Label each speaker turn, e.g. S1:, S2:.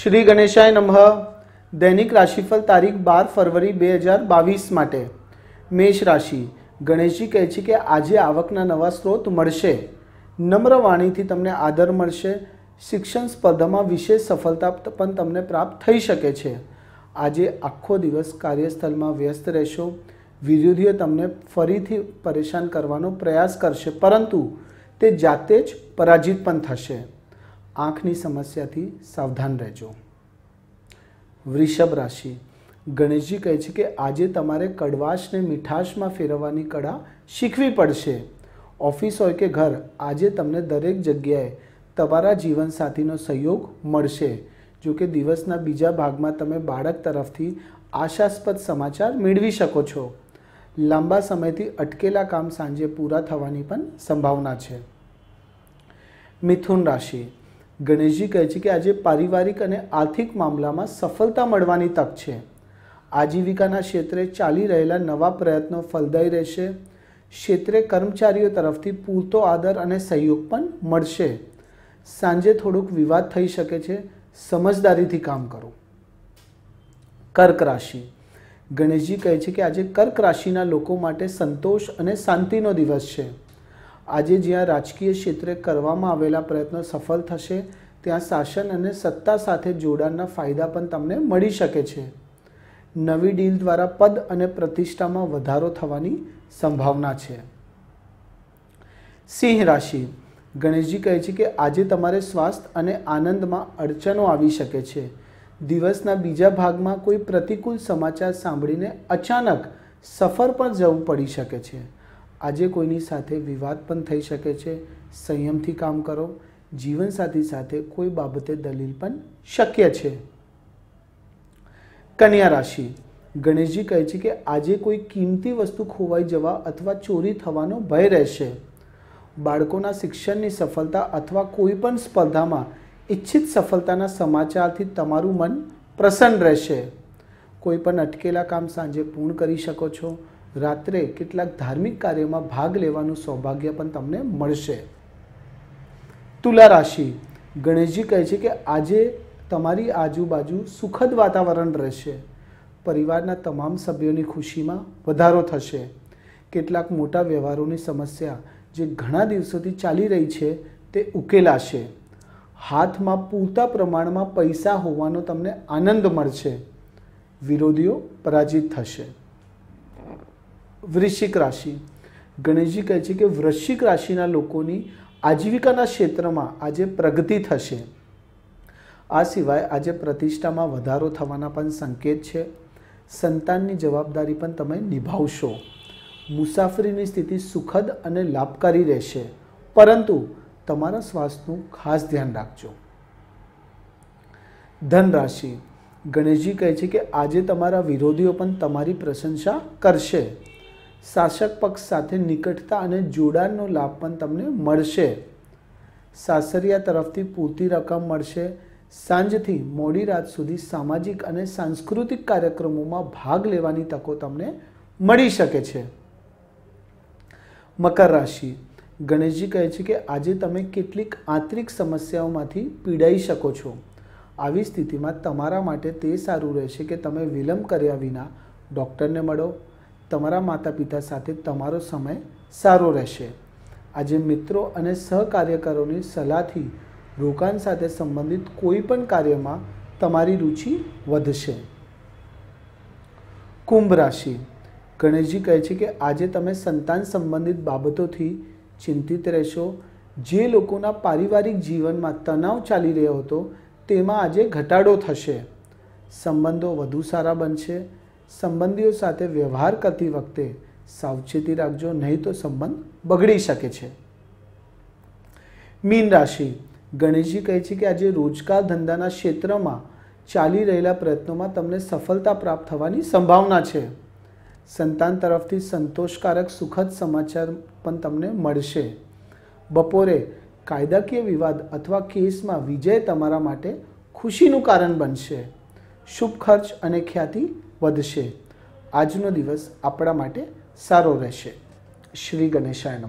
S1: શ્રી ગણેશાય નમઃ દૈનિક રાશિફળ તારીખ બાર ફરવરી બે હજાર બાવીસ માટે મેષ રાશિ ગણેશજી કહે છે કે આજે આવકના નવા સ્ત્રોત મળશે નમ્ર વાણીથી તમને આદર મળશે શિક્ષણ સ્પર્ધામાં વિશેષ સફળતા પણ તમને પ્રાપ્ત થઈ શકે છે આજે આખો દિવસ કાર્યસ્થળમાં વ્યસ્ત રહેશો વિરોધીઓ તમને ફરીથી પરેશાન કરવાનો પ્રયાસ કરશે પરંતુ તે જાતે જ પરાજિત પણ થશે આંખની સમસ્યાથી સાવધાન રહેજો વૃષભ રાશિ ગણેશજી કહે છે કે આજે તમારે કડવાશને મીઠાશમાં ફેરવવાની કળા શીખવી પડશે ઓફિસ હોય કે ઘર આજે તમને દરેક જગ્યાએ તમારા જીવનસાથીનો સહયોગ મળશે જોકે દિવસના બીજા ભાગમાં તમે બાળક તરફથી આશાસ્પદ સમાચાર મેળવી શકો છો લાંબા સમયથી અટકેલા કામ સાંજે પૂરા થવાની પણ સંભાવના છે મિથુન રાશિ ગણેશજી કહે છે કે આજે પારિવારિક અને આર્થિક મામલામાં સફળતા મળવાની તક છે આજીવિકાના ક્ષેત્રે ચાલી રહેલા નવા પ્રયત્નો ફલદાયી રહેશે ક્ષેત્રે કર્મચારીઓ તરફથી પૂરતો આદર અને સહયોગ પણ મળશે સાંજે થોડુંક વિવાદ થઈ શકે છે સમજદારીથી કામ કરો કર્ક રાશિ ગણેશજી કહે છે કે આજે કર્ક રાશિના લોકો માટે સંતોષ અને શાંતિનો દિવસ છે આજે જ્યાં રાજકીય ક્ષેત્રે કરવામાં આવેલા પ્રયત્નો સફળ થશે ત્યાં શાસન અને સત્તા સાથે જોડાણના ફાયદા પણ તમને મળી શકે છે નવી ડીલ દ્વારા પદ અને પ્રતિષ્ઠામાં વધારો થવાની સંભાવના છે સિંહ રાશિ ગણેશજી કહે છે કે આજે તમારે સ્વાસ્થ્ય અને આનંદમાં અડચણો આવી શકે છે દિવસના બીજા ભાગમાં કોઈ પ્રતિકૂળ સમાચાર સાંભળીને અચાનક સફર પણ જવું પડી શકે છે આજે કોઈની સાથે વિવાદ પણ થઈ શકે છે સંયમથી કામ કરો જીવનસાથી સાથે કોઈ બાબતે દલીલ પણ શક્ય છે કન્યા રાશિ ગણેશજી કહે છે કે આજે કોઈ કિંમતી વસ્તુ ખોવાઈ જવા અથવા ચોરી થવાનો ભય રહેશે બાળકોના શિક્ષણની સફળતા અથવા કોઈ પણ સ્પર્ધામાં ઈચ્છિત સફળતાના સમાચારથી તમારું મન પ્રસન્ન રહેશે કોઈ પણ અટકેલા કામ સાંજે પૂર્ણ કરી શકો છો રાત્રે કેટલાક ધાર્મિક કાર્યમાં ભાગ લેવાનું સૌભાગ્ય પણ તમને મળશે તુલા રાશિ ગણેશજી કહે છે કે આજે તમારી આજુબાજુ સુખદ વાતાવરણ રહેશે પરિવારના તમામ સભ્યોની ખુશીમાં વધારો થશે કેટલાક મોટા વ્યવહારોની સમસ્યા જે ઘણા દિવસોથી ચાલી રહી છે તે ઉકેલાશે હાથમાં પૂરતા પ્રમાણમાં પૈસા હોવાનો તમને આનંદ મળશે વિરોધીઓ પરાજિત થશે વૃશ્ચિક રાશિ ગણેશજી કહે છે કે વૃશ્ચિક રાશિના લોકોની આજીવિકાના ક્ષેત્રમાં આજે પ્રગતિ થશે આ સિવાય આજે પ્રતિષ્ઠામાં વધારો થવાના પણ સંકેત છે સંતાનની જવાબદારી પણ તમે નિભાવશો મુસાફરીની સ્થિતિ સુખદ અને લાભકારી રહેશે પરંતુ તમારા સ્વાસ્થ્યનું ખાસ ધ્યાન રાખજો ધન રાશિ ગણેશજી કહે છે કે આજે તમારા વિરોધીઓ પણ તમારી પ્રશંસા કરશે શાસક પક્ષ સાથે નિકટતા અને જોડાણનો લાભ પણ તમને મળશે સાસરિયા તરફથી પૂરતી રકમ મળશે સાંજથી મોડી રાત સુધી સામાજિક અને સાંસ્કૃતિક કાર્યક્રમોમાં ભાગ લેવાની તકો તમને મળી શકે છે મકર રાશિ ગણેશજી કહે છે કે આજે તમે કેટલીક આંતરિક સમસ્યાઓમાંથી પીડાઈ શકો છો આવી સ્થિતિમાં તમારા માટે તે સારું રહેશે કે તમે વિલંબ કર્યા વિના ડૉક્ટરને મળો તમારા માતા પિતા સાથે તમારો સમય સારો રહેશે આજે મિત્રો અને સહકાર્યકરોની સલાહથી રોકાણ સાથે સંબંધિત કોઈ પણ કાર્યમાં તમારી રુચિ વધશે કુંભ રાશિ ગણેશજી કહે છે કે આજે તમે સંતાન સંબંધિત બાબતોથી ચિંતિત રહેશો જે લોકોના પારિવારિક જીવનમાં તણાવ ચાલી રહ્યો હતો તેમાં આજે ઘટાડો થશે સંબંધો વધુ સારા બનશે સંબંધીઓ સાથે વ્યવહાર કરતી વખતે સાવચેતી રાખજો નહીં તો સંબંધ બગડી શકે છે મીન રાશિ ગણેશજી કહે છે કે આજે રોજગાર ધંધાના ક્ષેત્રમાં ચાલી રહેલા પ્રયત્નોમાં તમને સફળતા પ્રાપ્ત થવાની સંભાવના છે સંતાન તરફથી સંતોષકારક સુખદ સમાચાર પણ તમને મળશે બપોરે કાયદાકીય વિવાદ અથવા કેસમાં વિજય તમારા માટે ખુશીનું કારણ બનશે શુભ ખર્ચ અને ખ્યાતિ વધશે આજનો દિવસ આપણા માટે સારો રહેશે શ્રી ગણેશાય